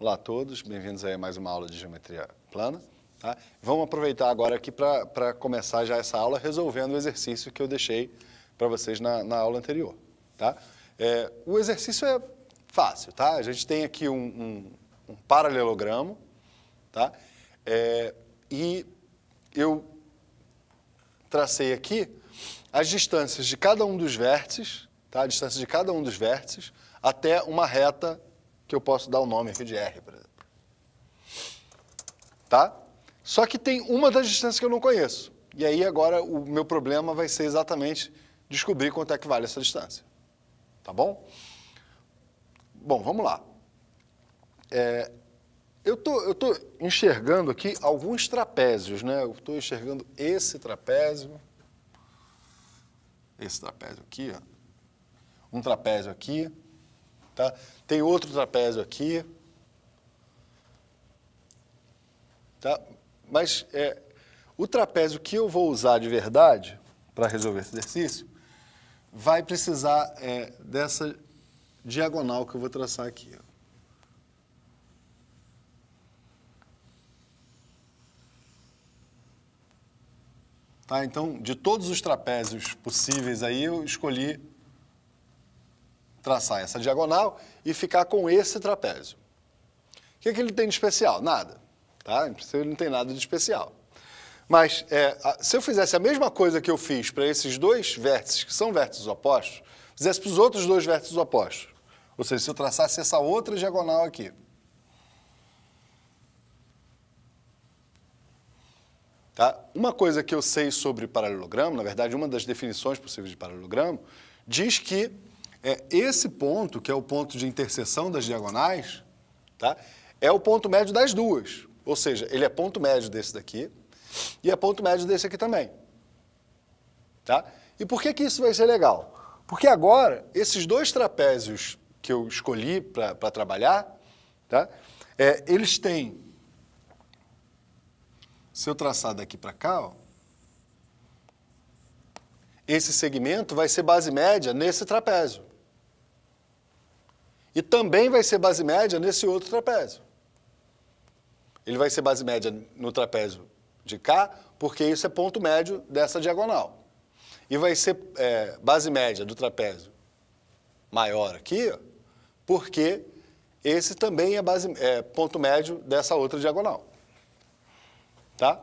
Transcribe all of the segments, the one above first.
Olá a todos, bem-vindos a mais uma aula de geometria plana. Tá? Vamos aproveitar agora aqui para começar já essa aula resolvendo o exercício que eu deixei para vocês na, na, aula anterior. Tá? É, o exercício é fácil, tá? A gente tem aqui um, um, um paralelogramo, tá? É, e eu tracei aqui as distâncias de cada um dos vértices, tá? a distância de cada um dos vértices, até uma reta que eu posso dar o nome aqui de R, por exemplo. Tá? Só que tem uma das distâncias que eu não conheço. E aí agora o meu problema vai ser exatamente descobrir quanto é que vale essa distância. Tá bom? Bom, vamos lá. É, eu tô, eu tô enxergando aqui alguns trapézios, né? Eu estou enxergando esse trapézio, esse trapézio aqui, ó. um trapézio aqui, Tá? Tem outro trapézio aqui. Tá? Mas é, o trapézio que eu vou usar de verdade para resolver esse exercício vai precisar é, dessa diagonal que eu vou traçar aqui. Ó. Tá, então, de todos os trapézios possíveis aí, eu escolhi traçar essa diagonal e ficar com esse trapézio. O que, é que ele tem de especial? Nada. Tá? Ele não tem nada de especial. Mas é, se eu fizesse a mesma coisa que eu fiz para esses dois vértices, que são vértices opostos, fizesse para os outros dois vértices opostos, ou seja, se eu traçasse essa outra diagonal aqui, Tá? Uma coisa que eu sei sobre paralelogramo, na verdade, uma das definições possíveis de paralelogramo, diz que é, esse ponto, que é o ponto de interseção das diagonais, tá? é o ponto médio das duas. Ou seja, ele é ponto médio desse daqui e é ponto médio desse aqui também. Tá? E por que, que isso vai ser legal? Porque agora, esses dois trapézios que eu escolhi para trabalhar, tá? É, eles têm. Se eu traçar daqui para cá, ó, esse segmento vai ser base média nesse trapézio. E também vai ser base média nesse outro trapézio. Ele vai ser base média no trapézio de cá, porque isso é ponto médio dessa diagonal. E vai ser é, base média do trapézio maior aqui, porque esse também é, base, é ponto médio dessa outra diagonal. Tá?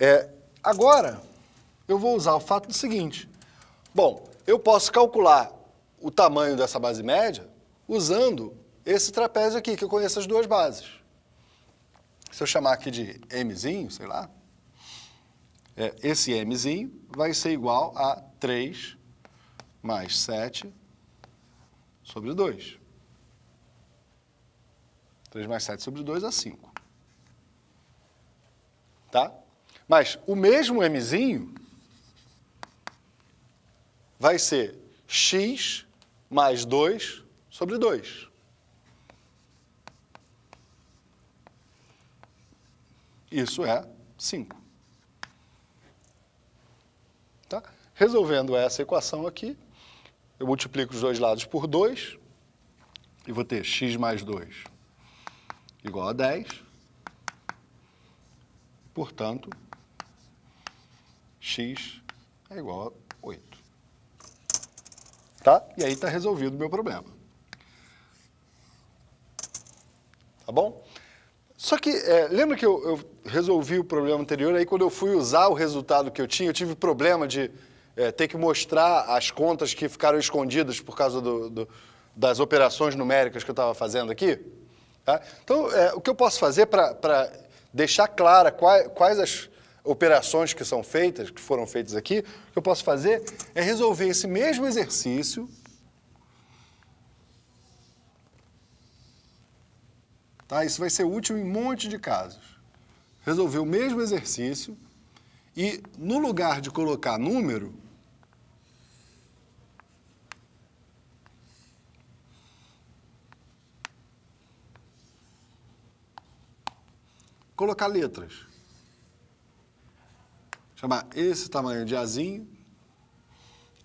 É, agora, eu vou usar o fato do seguinte. Bom, eu posso calcular o tamanho dessa base média usando esse trapézio aqui, que eu conheço as duas bases. Se eu chamar aqui de mzinho, sei lá, é, esse mzinho vai ser igual a 3 mais 7 sobre 2. 3 mais 7 sobre 2 é 5. Tá? Mas o mesmo mzinho vai ser x mais 2 sobre 2. Isso é 5. Tá? Resolvendo essa equação aqui, eu multiplico os dois lados por 2 e vou ter x mais 2 igual a 10. Portanto, x é igual a 8. Tá? E aí está resolvido o meu problema. Tá bom? Só que, é, lembra que eu, eu, resolvi o problema anterior, aí quando eu fui usar o resultado que eu tinha, eu tive problema de é, ter que mostrar as contas que ficaram escondidas por causa do, do, das operações numéricas que eu estava fazendo aqui? Tá? Então, é, o que eu posso fazer para deixar clara quais, quais as operações que são feitas, que foram feitas aqui, o que eu posso fazer é resolver esse mesmo exercício. Tá? Isso vai ser útil em um monte de casos. Resolver o mesmo exercício e, no lugar de colocar número, colocar letras chamar esse tamanho de Azinho,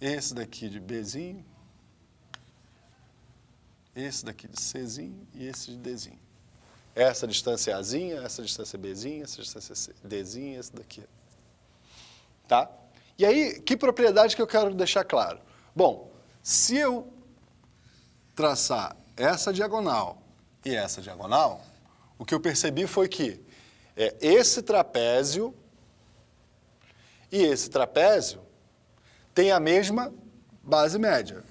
esse daqui de Bzinho, esse daqui de Czinho e esse de Dzinho. Essa distância é Azinha, essa distância é Bzinho, essa distância é Dzinho, esse daqui. Tá? E aí, que propriedade que eu quero deixar claro? Bom, se eu traçar essa diagonal e essa diagonal, o que eu percebi foi que é, esse trapézio e esse trapézio tem a mesma base média.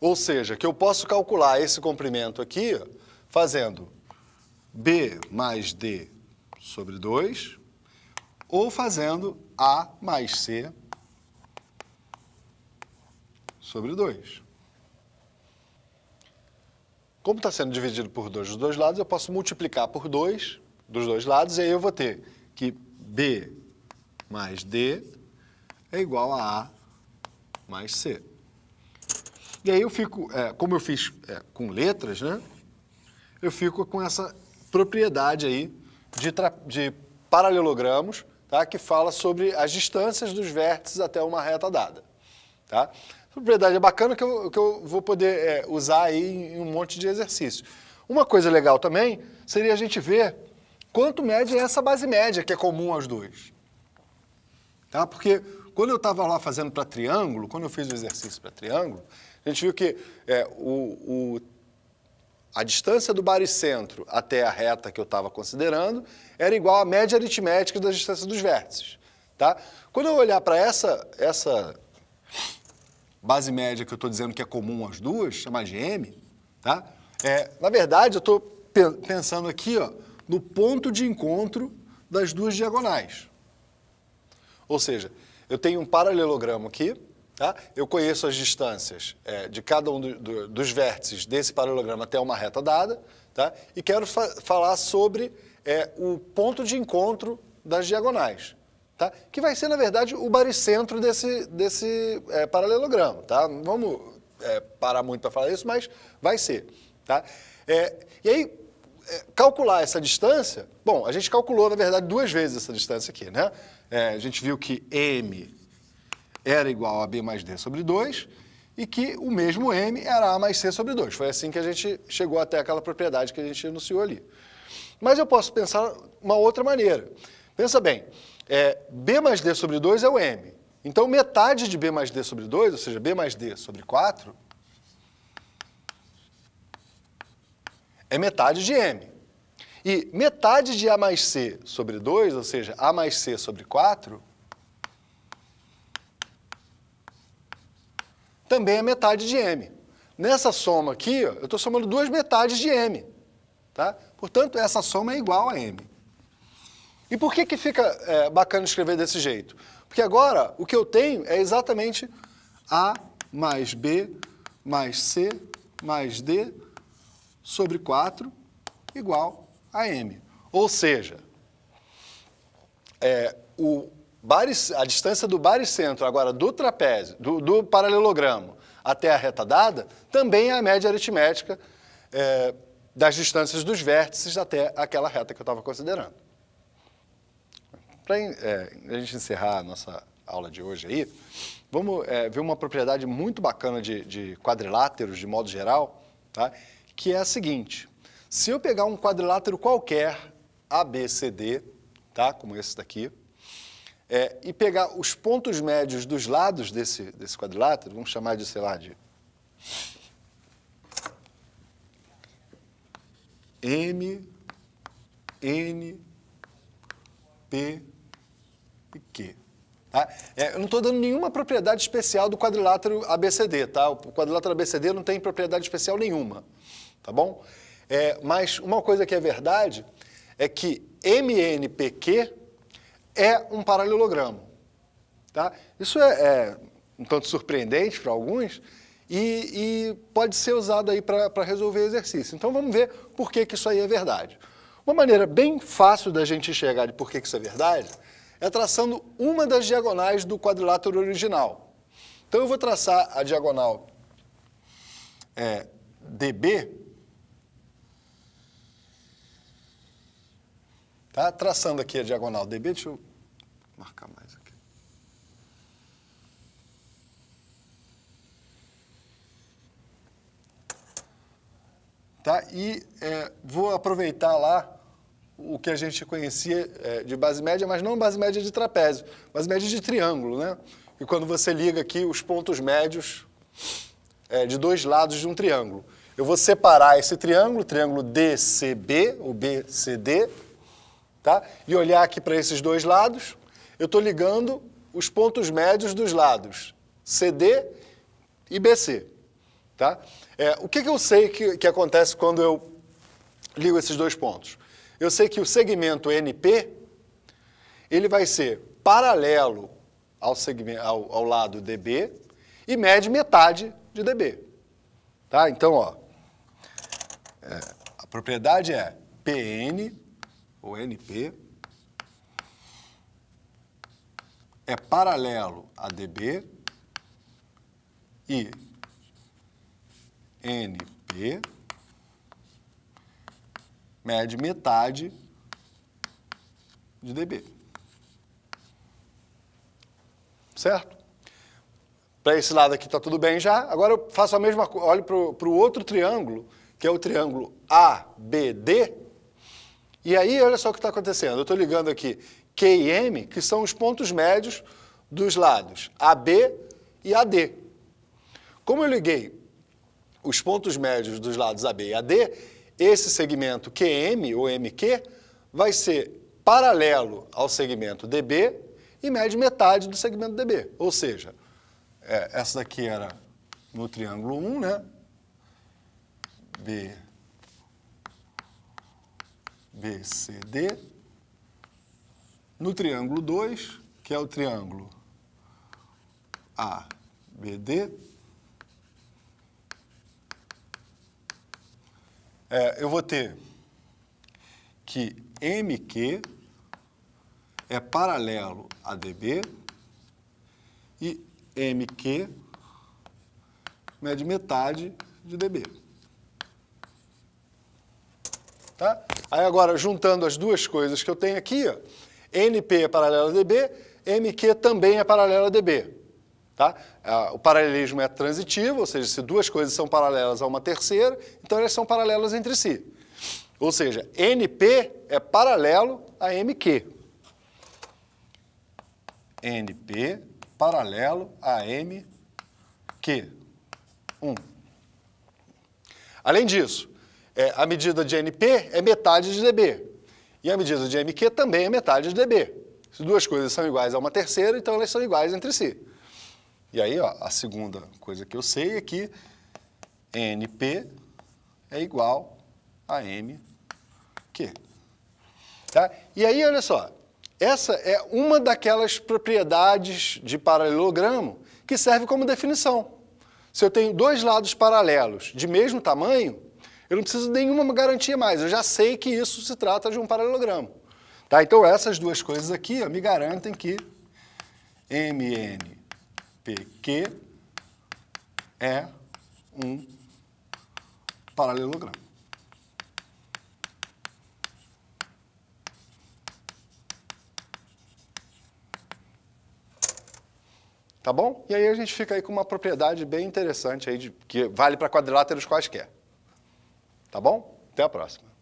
Ou seja, que eu posso calcular esse comprimento aqui fazendo B mais D sobre 2 ou fazendo A mais C sobre 2. Como está sendo dividido por 2 dos dois lados, eu posso multiplicar por 2 dos dois lados e aí eu vou ter que B mais D é igual a A mais C. E aí eu fico, é, como eu fiz é, com letras, né? Eu fico com essa propriedade aí de, de paralelogramos, tá? Que fala sobre as distâncias dos vértices até uma reta dada, tá? propriedade é bacana que eu, que eu vou poder é, usar aí em um monte de exercício. Uma coisa legal também seria a gente ver quanto mede é essa base média que é comum aos dois. Tá? Porque quando eu estava lá fazendo para triângulo, quando eu fiz o exercício para triângulo, a gente viu que é, o, o, a distância do baricentro até a reta que eu estava considerando era igual à média aritmética da distância dos vértices. Tá? Quando eu olhar para essa, essa base média que eu estou dizendo que é comum às duas, chamar de M, tá? é, na verdade, eu estou pensando aqui ó, no ponto de encontro das duas diagonais. Ou seja, eu tenho um paralelogramo aqui, tá? eu conheço as distâncias é, de cada um do, do, dos vértices desse paralelogramo até uma reta dada, tá? e quero fa falar sobre é, o ponto de encontro das diagonais. Tá? Que vai ser, na verdade, o baricentro desse, desse é, paralelogramo. Tá? Não vamos é, parar muito para falar isso, mas vai ser. Tá? É, e aí, é, calcular essa distância, bom, a gente calculou, na verdade, duas vezes essa distância aqui, né? É, a gente viu que m era igual a b mais d sobre 2 e que o mesmo m era a mais c sobre 2. Foi assim que a gente chegou até aquela propriedade que a gente anunciou ali. Mas eu posso pensar uma outra maneira. Pensa bem, é, b mais d sobre 2 é o m. Então, metade de b mais d sobre 2, ou seja, b mais d sobre 4, é metade de m. E metade de a mais c sobre 2, ou seja, a mais c sobre 4, também é metade de m. Nessa soma aqui, ó, eu estou somando duas metades de m. Tá? Portanto, essa soma é igual a m. E por que, que fica é, bacana escrever desse jeito? Porque agora o que eu tenho é exatamente a mais b mais c mais d sobre 4 igual a m. Ou seja, é, o baris, a distância do baricentro agora do trapézio, do, do, paralelogramo até a reta dada, também é a média aritmética é, das distâncias dos vértices até aquela reta que eu estava considerando. Para é, a gente encerrar a nossa aula de hoje aí, vamos é, ver uma propriedade muito bacana de, de quadriláteros, de modo geral, tá? que é a seguinte: se eu pegar um quadrilátero qualquer, ABCD, tá? Como esse daqui, é, e pegar os pontos médios dos lados desse, desse quadrilátero, vamos chamar de, sei lá, de M, N, P e Q. Tá? É, eu não estou dando nenhuma propriedade especial do quadrilátero ABCD, tá? O quadrilátero ABCD não tem propriedade especial nenhuma tá bom? É, mas uma coisa que é verdade é que MNPQ é um paralelogramo, tá? Isso é, é um tanto surpreendente para alguns e, e, pode ser usado aí para resolver exercício. Então vamos ver por que, que isso aí é verdade. Uma maneira bem fácil da gente enxergar de por que, que isso é verdade é traçando uma das diagonais do quadrilátero original. Então eu vou traçar a diagonal é, DB Tá? Traçando aqui a diagonal DB, deixa eu marcar mais aqui. Tá? E é, vou aproveitar lá o que a gente conhecia é, de base média, mas não base média de trapézio, base média de triângulo, né? E quando você liga aqui os pontos médios é, de dois lados de um triângulo. Eu vou separar esse triângulo, triângulo DCB, o BCD, tá? e olhar aqui para esses dois lados, eu estou ligando os pontos médios dos lados, CD e BC. Tá? É, o que, que eu sei que, que acontece quando eu ligo esses dois pontos? Eu sei que o segmento NP ele vai ser paralelo ao, segmento, ao, ao lado DB e mede metade de DB. Tá? Então, ó, é, a propriedade é PN ou NP, é paralelo a DB e NP mede metade de DB. Certo? Para esse lado aqui está tudo bem já. Agora eu faço a mesma coisa, olho para o outro triângulo, que é o triângulo ABD e aí, olha só o que está acontecendo. Eu estou ligando aqui Q e M, que são os pontos médios dos lados AB e AD. Como eu liguei os pontos médios dos lados AB e AD, esse segmento QM ou MQ vai ser paralelo ao segmento DB e mede metade do segmento DB. Ou seja, é, essa daqui era no triângulo 1, né? B B, C, D. No triângulo 2, que é o triângulo A, B, D. É, eu vou ter que MQ é paralelo a DB e MQ mede metade de DB. Tá? Aí agora, juntando as duas coisas que eu tenho aqui, ó, NP é paralelo a DB, MQ também é paralelo a DB. Tá? É, o paralelismo é transitivo, ou seja, se duas coisas são paralelas a uma terceira, então elas são paralelas entre si. Ou seja, NP é paralelo a MQ. NP paralelo a MQ. 1. Um. Além disso, é, a medida de NP é metade de DB. E a medida de MQ também é metade de DB. Se duas coisas são iguais a uma terceira, então elas são iguais entre si. E aí, ó, a segunda coisa que eu sei é que NP é igual a MQ. Tá? E aí, olha só, essa é uma daquelas propriedades de paralelogramo que serve como definição. Se eu tenho dois lados paralelos de mesmo tamanho, eu não preciso de nenhuma garantia mais, eu já sei que isso se trata de um paralelogramo. Tá? Então, essas duas coisas aqui ó, me garantem que MNPQ é um paralelogramo. Tá bom? E aí a gente fica aí com uma propriedade bem interessante aí de, que vale para quadriláteros quaisquer. Tá bom? Até a próxima.